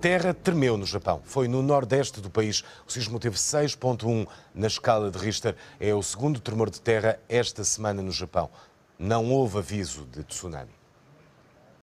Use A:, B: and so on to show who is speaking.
A: terra tremeu no Japão. Foi no nordeste do país. O sismo teve 6.1 na escala de Richter. É o segundo tremor de terra esta semana no Japão. Não houve aviso de tsunami.